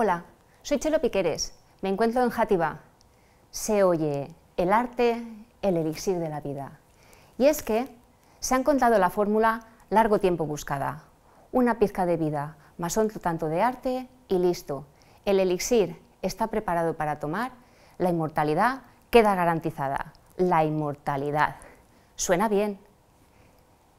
Hola, soy Chelo Piqueres, me encuentro en Játiva. Se oye el arte, el elixir de la vida. Y es que se ha encontrado la fórmula largo tiempo buscada. Una pizca de vida más otro tanto de arte y listo. El elixir está preparado para tomar, la inmortalidad queda garantizada. La inmortalidad. Suena bien.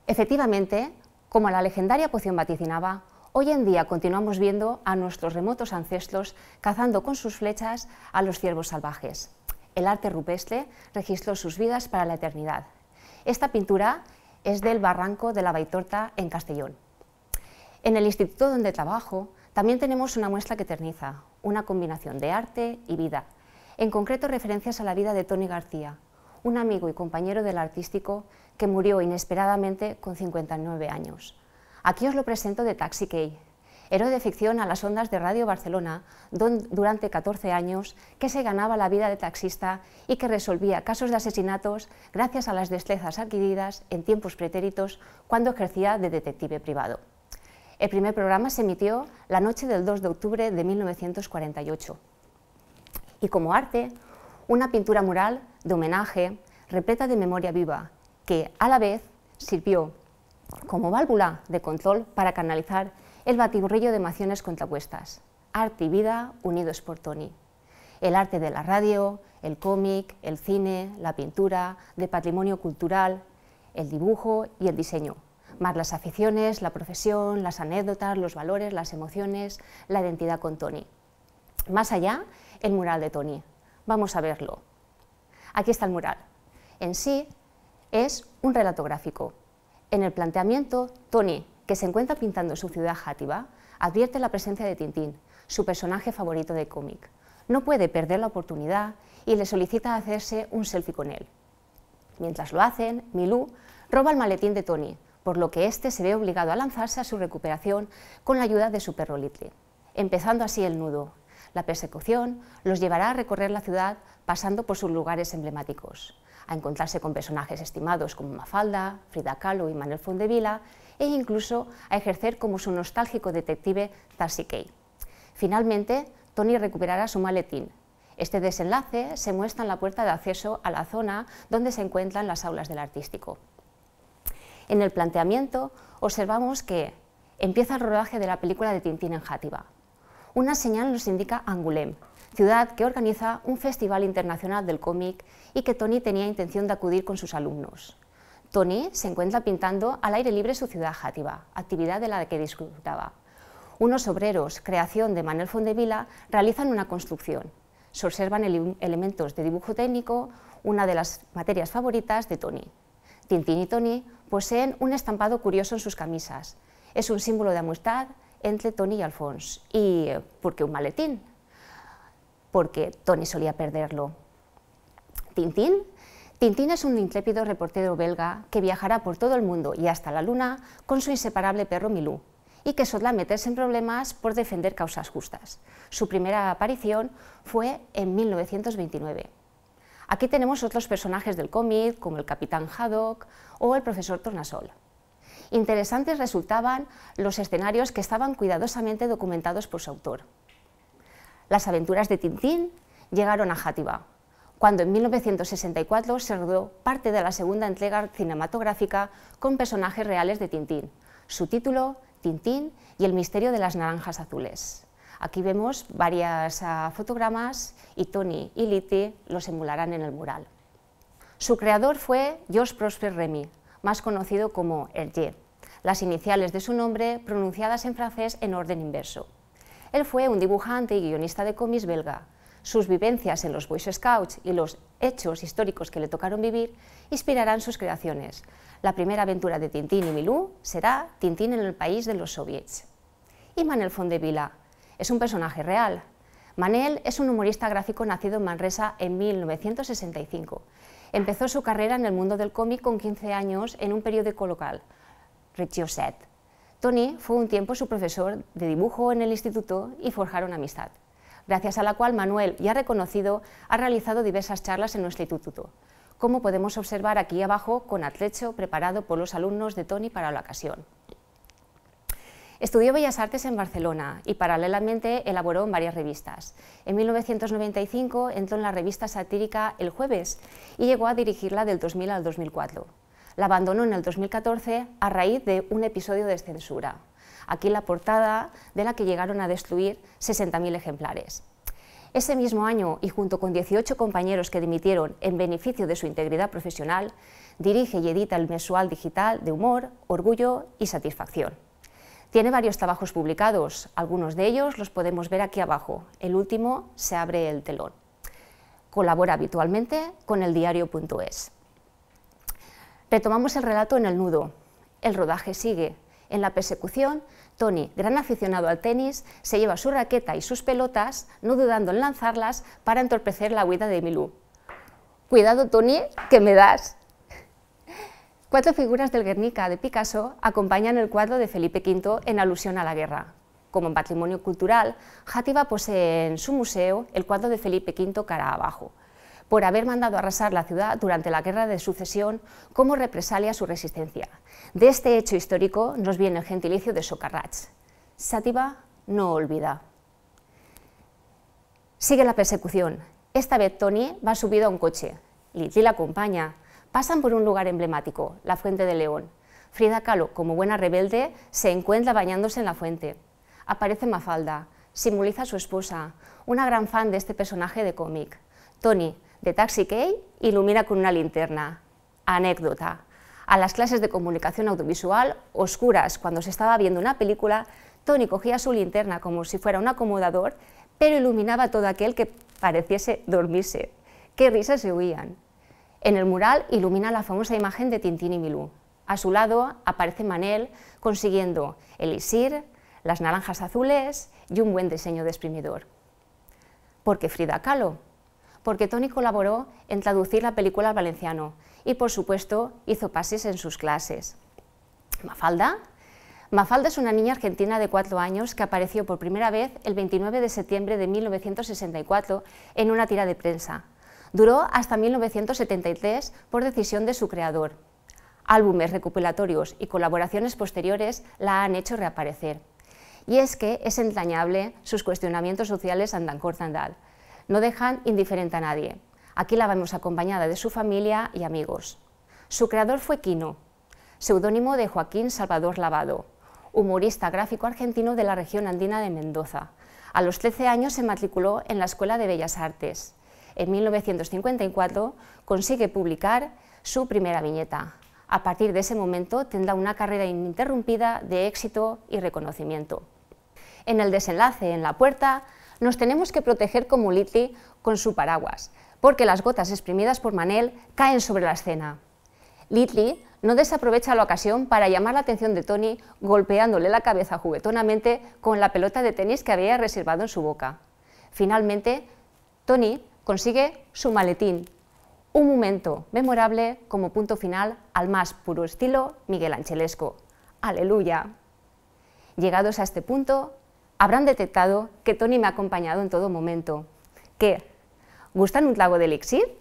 Efectivamente, como la legendaria poción vaticinaba, Hoy en día continuamos viendo a nuestros remotos ancestros cazando con sus flechas a los ciervos salvajes. El arte rupestre registró sus vidas para la eternidad. Esta pintura es del Barranco de la Baitorta en Castellón. En el instituto donde trabajo también tenemos una muestra que eterniza, una combinación de arte y vida, en concreto referencias a la vida de Tony García, un amigo y compañero del artístico que murió inesperadamente con 59 años. Aquí os lo presento de Taxi Key, héroe de ficción a las ondas de Radio Barcelona durante 14 años, que se ganaba la vida de taxista y que resolvía casos de asesinatos gracias a las destrezas adquiridas en tiempos pretéritos cuando ejercía de detective privado. El primer programa se emitió la noche del 2 de octubre de 1948. Y como arte, una pintura mural de homenaje repleta de memoria viva, que a la vez sirvió como válvula de control para canalizar el batiburrillo de emociones contrapuestas. Arte y vida unidos por Tony. El arte de la radio, el cómic, el cine, la pintura, de patrimonio cultural, el dibujo y el diseño, más las aficiones, la profesión, las anécdotas, los valores, las emociones, la identidad con Tony. Más allá, el mural de Tony. Vamos a verlo. Aquí está el mural. En sí, es un relato gráfico, en el planteamiento, Tony, que se encuentra pintando su ciudad Játiva, advierte la presencia de Tintín, su personaje favorito de cómic. No puede perder la oportunidad y le solicita hacerse un selfie con él. Mientras lo hacen, Milú roba el maletín de Tony, por lo que éste se ve obligado a lanzarse a su recuperación con la ayuda de su perro Little, empezando así el nudo. La persecución los llevará a recorrer la ciudad pasando por sus lugares emblemáticos a encontrarse con personajes estimados como Mafalda, Frida Kahlo y Manuel Fondevila, e incluso a ejercer como su nostálgico detective Tarsi Kay. Finalmente, Tony recuperará su maletín. Este desenlace se muestra en la puerta de acceso a la zona donde se encuentran las aulas del artístico. En el planteamiento observamos que empieza el rodaje de la película de Tintín en Játiva, una señal nos indica Angoulême, ciudad que organiza un festival internacional del cómic y que Tony tenía intención de acudir con sus alumnos. Tony se encuentra pintando al aire libre su ciudad jativa, actividad de la que disfrutaba. Unos obreros, creación de Manuel Fondevila, realizan una construcción. Se observan elementos de dibujo técnico, una de las materias favoritas de Tony. Tintín y Tony poseen un estampado curioso en sus camisas. Es un símbolo de amistad entre Tony y Alphonse. ¿Y eh, por qué un maletín? Porque Tony solía perderlo. Tintín. Tintín es un intrépido reportero belga que viajará por todo el mundo y hasta la luna con su inseparable perro Milú y que solía meterse en problemas por defender causas justas. Su primera aparición fue en 1929. Aquí tenemos otros personajes del cómic como el Capitán Haddock o el Profesor Tornasol. Interesantes resultaban los escenarios que estaban cuidadosamente documentados por su autor. Las aventuras de Tintín llegaron a Játiva, cuando en 1964 se rodó parte de la segunda entrega cinematográfica con personajes reales de Tintín. Su título, Tintín y el misterio de las naranjas azules. Aquí vemos varias ah, fotogramas y Tony y Liti los emularán en el mural. Su creador fue George Prosper Remy, más conocido como Hergé, las iniciales de su nombre pronunciadas en francés en orden inverso. Él fue un dibujante y guionista de cómics belga. Sus vivencias en los Boy Scouts y los hechos históricos que le tocaron vivir inspirarán sus creaciones. La primera aventura de Tintín y Milú será Tintín en el país de los soviets. Imanel Fondevila es un personaje real, Manuel es un humorista gráfico nacido en Manresa en 1965. Empezó su carrera en el mundo del cómic con 15 años en un periódico local, Set. Tony fue un tiempo su profesor de dibujo en el instituto y forjaron amistad, gracias a la cual Manuel, ya reconocido, ha realizado diversas charlas en nuestro instituto, como podemos observar aquí abajo con atlecho preparado por los alumnos de Tony para la ocasión. Estudió Bellas Artes en Barcelona y paralelamente elaboró en varias revistas. En 1995 entró en la revista satírica El Jueves y llegó a dirigirla del 2000 al 2004. La abandonó en el 2014 a raíz de un episodio de censura. Aquí la portada de la que llegaron a destruir 60.000 ejemplares. Ese mismo año, y junto con 18 compañeros que dimitieron en beneficio de su integridad profesional, dirige y edita el mensual digital de Humor, Orgullo y Satisfacción. Tiene varios trabajos publicados, algunos de ellos los podemos ver aquí abajo. El último se abre el telón. Colabora habitualmente con el diario.es. Retomamos el relato en el nudo. El rodaje sigue. En la persecución, Tony, gran aficionado al tenis, se lleva su raqueta y sus pelotas, no dudando en lanzarlas para entorpecer la huida de Milú. Cuidado, Tony, que me das. Cuatro figuras del Guernica de Picasso acompañan el cuadro de Felipe V en alusión a la guerra. Como patrimonio cultural, Játiva posee en su museo el cuadro de Felipe V cara abajo, por haber mandado arrasar la ciudad durante la Guerra de Sucesión como represalia a su resistencia. De este hecho histórico nos viene el gentilicio de socarrats. Sátiva no olvida. Sigue la persecución. Esta vez Tony va subido a un coche. y la acompaña pasan por un lugar emblemático, la Fuente de León. Frida Kahlo, como buena rebelde, se encuentra bañándose en la fuente. Aparece Mafalda, simboliza a su esposa, una gran fan de este personaje de cómic. Tony, de Taxi Kay, ilumina con una linterna. Anécdota. A las clases de comunicación audiovisual, oscuras, cuando se estaba viendo una película, Tony cogía su linterna como si fuera un acomodador, pero iluminaba todo aquel que pareciese dormirse. ¡Qué risas se huían! En el mural ilumina la famosa imagen de Tintín y Milú. A su lado aparece Manel consiguiendo el isir, las naranjas azules y un buen diseño de exprimidor. ¿Por qué Frida Kahlo? Porque Tony colaboró en traducir la película al valenciano y, por supuesto, hizo pases en sus clases. Mafalda. Mafalda es una niña argentina de cuatro años que apareció por primera vez el 29 de septiembre de 1964 en una tira de prensa. Duró hasta 1973 por decisión de su creador. Álbumes recopilatorios y colaboraciones posteriores la han hecho reaparecer. Y es que es entrañable sus cuestionamientos sociales andan cortandad. No dejan indiferente a nadie. Aquí la vemos acompañada de su familia y amigos. Su creador fue Quino, seudónimo de Joaquín Salvador Lavado, humorista gráfico argentino de la región andina de Mendoza. A los 13 años se matriculó en la Escuela de Bellas Artes en 1954 consigue publicar su primera viñeta. A partir de ese momento tendrá una carrera ininterrumpida de éxito y reconocimiento. En el desenlace, en la puerta, nos tenemos que proteger como Litli con su paraguas, porque las gotas exprimidas por Manel caen sobre la escena. Litli no desaprovecha la ocasión para llamar la atención de Tony golpeándole la cabeza juguetonamente con la pelota de tenis que había reservado en su boca. Finalmente, Tony consigue su maletín, un momento memorable como punto final al más puro estilo Miguel Angelesco. ¡Aleluya! Llegados a este punto, habrán detectado que Tony me ha acompañado en todo momento. ¿Qué? ¿Gustan un lago de elixir?